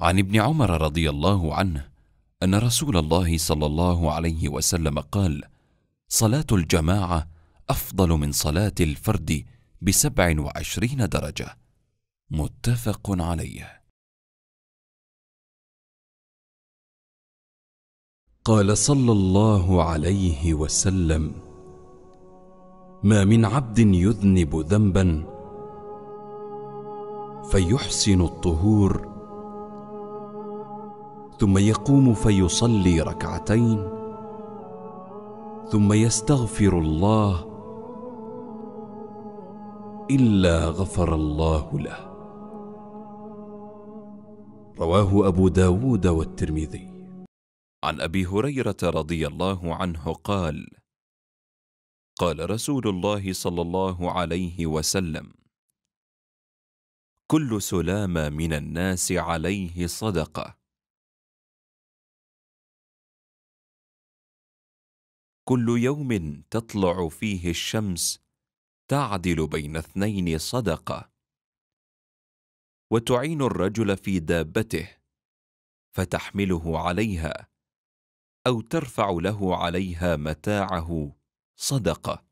عن ابن عمر رضي الله عنه ان رسول الله صلى الله عليه وسلم قال صلاه الجماعه افضل من صلاه الفرد بسبع وعشرين درجه متفق عليه قال صلى الله عليه وسلم ما من عبد يذنب ذنبا فيحسن الطهور ثم يقوم فيصلي ركعتين ثم يستغفر الله الا غفر الله له رواه ابو داود والترمذي عن ابي هريره رضي الله عنه قال قال رسول الله صلى الله عليه وسلم كل سلام من الناس عليه صدقه كل يوم تطلع فيه الشمس تعدل بين اثنين صدقه وتعين الرجل في دابته فتحمله عليها او ترفع له عليها متاعه صدقه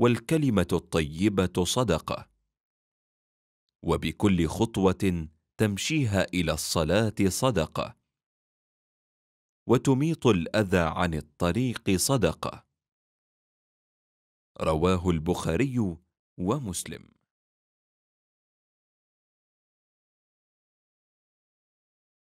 والكلمه الطيبه صدقه وبكل خطوه تمشيها الى الصلاه صدقه وتميط الاذى عن الطريق صدقه رواه البخاري ومسلم